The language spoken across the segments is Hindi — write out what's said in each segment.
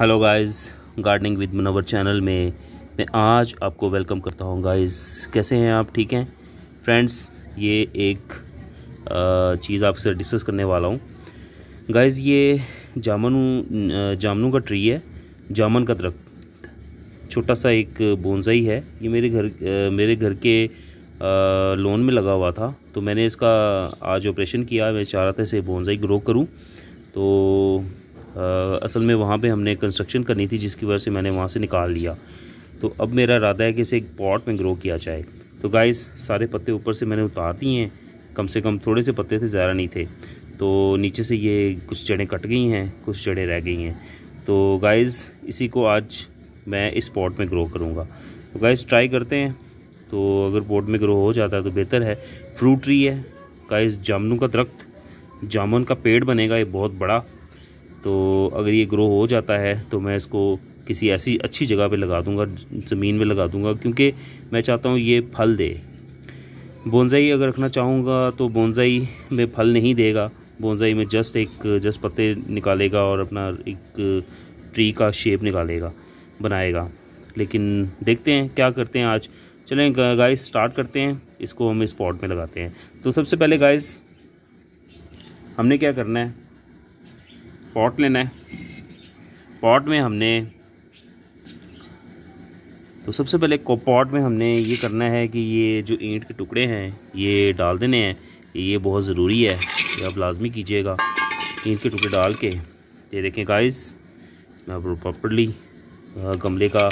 hello guys gardening with Munawar channel में मैं आज आपको वेलकम करता हूँ गाइस कैसे हैं आप ठीक हैं फ्रेंड्स ये एक चीज़ आपसे डिस्कस करने वाला हूँ गाइस ये जामन जामनू का ट्री है जामन का दरख्त छोटा सा एक बोनसाई है ये मेरे घर मेरे घर के लोन में लगा हुआ था तो मैंने इसका आज ऑपरेशन किया मैं चाह रहा था इसे बोनसाई ग्रो करूँ तो असल में वहाँ पे हमने कंस्ट्रक्शन करनी थी जिसकी वजह से मैंने वहाँ से निकाल लिया तो अब मेरा इरादा है कि इसे एक पॉट में ग्रो किया जाए तो गाइस सारे पत्ते ऊपर से मैंने उतार दिए हैं कम से कम थोड़े से पत्ते थे ज़्यादा नहीं थे तो नीचे से ये कुछ जड़ें कट गई हैं कुछ जड़ें रह गई हैं तो गाइज़ इसी को आज मैं इस पॉट में ग्रो करूँगा तो गाइज़ ट्राई करते हैं तो अगर पॉट में ग्रो हो जाता है तो बेहतर है फ्रूट ट्री है गाइज जामुनों का दरख्त जामुन का पेड़ बनेगा ये बहुत बड़ा तो अगर ये ग्रो हो जाता है तो मैं इसको किसी ऐसी अच्छी जगह पे लगा दूंगा ज़मीन में लगा दूंगा क्योंकि मैं चाहता हूँ ये फल दे बोनजाई अगर रखना चाहूँगा तो बोनजाई में फल नहीं देगा बोनजाई में जस्ट एक जस्ट पत्ते निकालेगा और अपना एक ट्री का शेप निकालेगा बनाएगा लेकिन देखते हैं क्या करते हैं आज चलें गाइस स्टार्ट करते हैं इसको हम इस पॉट में लगाते हैं तो सबसे पहले गाइस हमने क्या करना है पॉट लेना है पॉट में हमने तो सबसे पहले पॉट में हमने ये करना है कि ये जो ईंट के टुकड़े हैं ये डाल देने हैं ये बहुत ज़रूरी है ये आप लाजमी कीजिएगा ईंट के टुकड़े डाल के ये देखें गाइस मैं प्रॉपरली गमले का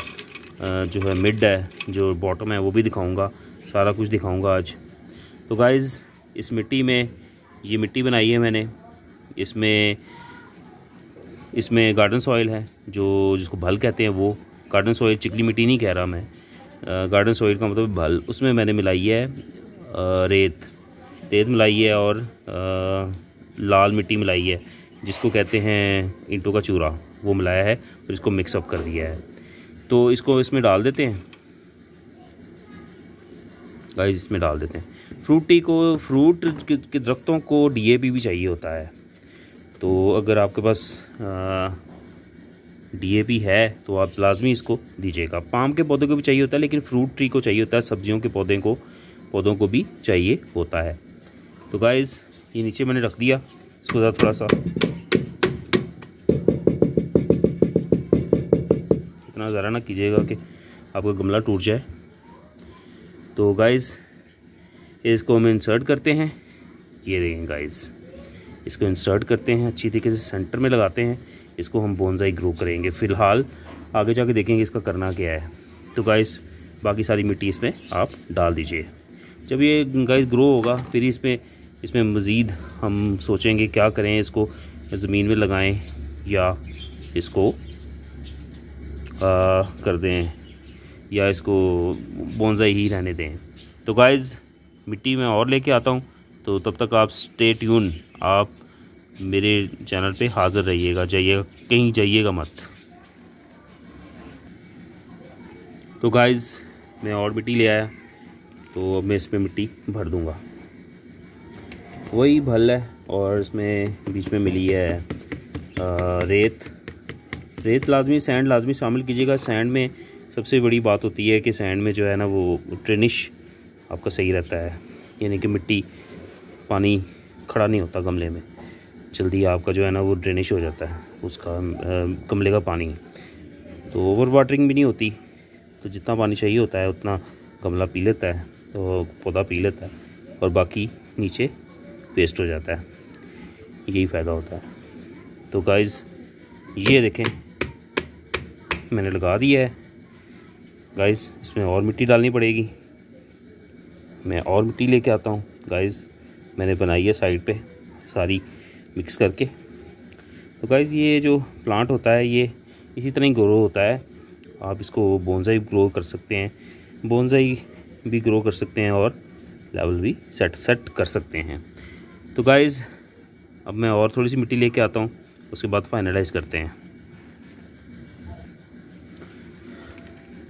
जो है मिड है जो बॉटम है वो भी दिखाऊंगा सारा कुछ दिखाऊंगा आज तो गाइस इस मिट्टी में ये मिट्टी बनाई है मैंने इसमें इसमें गार्डन सॉइल है जो जिसको भल कहते हैं वो गार्डन सॉइल चिकली मिट्टी नहीं कह रहा मैं गार्डन सॉइल का मतलब भल उसमें मैंने मिलाई है रेत रेत मिलाई है और आ, लाल मिट्टी मिलाई है जिसको कहते हैं ईंटों का चूरा वो मिलाया है फिर इसको मिक्सअप कर दिया है तो इसको इसमें डाल देते हैं गाइस इसमें डाल देते हैं फ्रूटी को फ्रूट के, के दरख्तों को डीएपी भी चाहिए होता है तो अगर आपके पास डीएपी है तो आप लाजमी इसको दीजिएगा पाम के पौधों को भी चाहिए होता है लेकिन फ्रूट ट्री को चाहिए होता है सब्जियों के पौधे को पौधों को भी चाहिए होता है तो गाइज़ ये नीचे मैंने रख दिया इसको ज़्यादा थोड़ा सा इतना ज़रा ना कीजिएगा कि आपका गमला टूट जाए तो गाइज़ इसको हम इंसर्ट करते हैं ये देखें गाइज़ इसको इंसर्ट करते हैं अच्छी तरीके से सेंटर में लगाते हैं इसको हम बोनजाई ग्रो करेंगे फ़िलहाल आगे जाके देखेंगे इसका करना क्या है तो गाइस बाकी सारी मिट्टी इसमें आप डाल दीजिए जब ये गाइस ग्रो होगा फिर इसमें इसमें मज़ीद हम सोचेंगे क्या करें इसको ज़मीन में लगाएं या इसको आ, कर दें या इसको बोनजाई ही रहने दें तो गाइस मिट्टी में और लेके आता हूँ तो तब तक आप स्टेट यून आप मेरे चैनल पे हाज़िर रहिएगा जाइए कहीं जाइएगा मत तो गाइज़ मैं और मिट्टी ले आया तो अब मैं इसमें मिट्टी भर दूंगा वही भल है और इसमें बीच में मिली है रेत रेत लाजमी सैंड लाजमी शामिल कीजिएगा सैंड में सबसे बड़ी बात होती है कि सैंड में जो है ना वो ट्रेनिश आपका सही रहता है यानी कि मिट्टी पानी खड़ा नहीं होता गमले में जल्दी आपका जो है ना वो ड्रेनेज हो जाता है उसका गमले का पानी तो ओवर वाटरिंग भी नहीं होती तो जितना पानी चाहिए होता है उतना गमला पी लेता है तो पौधा पी लेता है और बाकी नीचे वेस्ट हो जाता है यही फ़ायदा होता है तो गाइज़ ये देखें मैंने लगा दिया है गाइज़ इसमें और मिट्टी डालनी पड़ेगी मैं और मिट्टी लेके आता हूँ गाइज मैंने बनाई है साइड पे सारी मिक्स करके तो गाइज़ ये जो प्लांट होता है ये इसी तरह ही ग्रो होता है आप इसको बोनजाई ग्रो कर सकते हैं बोनजाई भी ग्रो कर सकते हैं और लेवल भी सेट सेट कर सकते हैं तो गाइज़ अब मैं और थोड़ी सी मिट्टी लेके आता हूँ उसके बाद फाइनलाइज करते हैं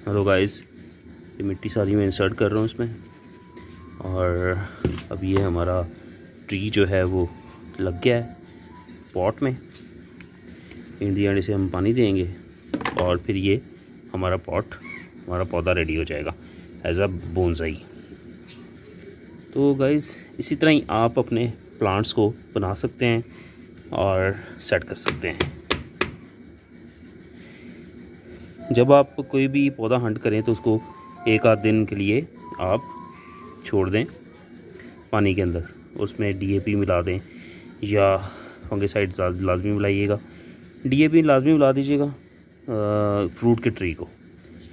हेलो गाइज ये मिट्टी सारी मैं इंसर्ट कर रहा हूँ इसमें और अब ये हमारा ट्री जो है वो लग गया है पॉट में इंडिया से हम पानी देंगे और फिर ये हमारा पॉट हमारा पौधा रेडी हो जाएगा एज अ बोनसाई तो गाइज़ इसी तरह ही आप अपने प्लांट्स को बना सकते हैं और सेट कर सकते हैं जब आप कोई भी पौधा हंट करें तो उसको एक आध दिन के लिए आप छोड़ दें पानी के अंदर उसमें डीएपी मिला दें या फंगसाइड लाजमी मिलाइएगा डीएपी लाजमी मिला दीजिएगा फ्रूट के ट्री को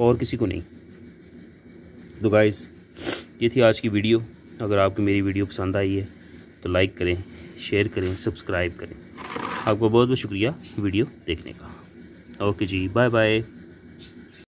और किसी को नहीं तो गाइस ये थी आज की वीडियो अगर आपको मेरी वीडियो पसंद आई है तो लाइक करें शेयर करें सब्सक्राइब करें आपका बहुत बहुत शुक्रिया वीडियो देखने का ओके जी बाय बाय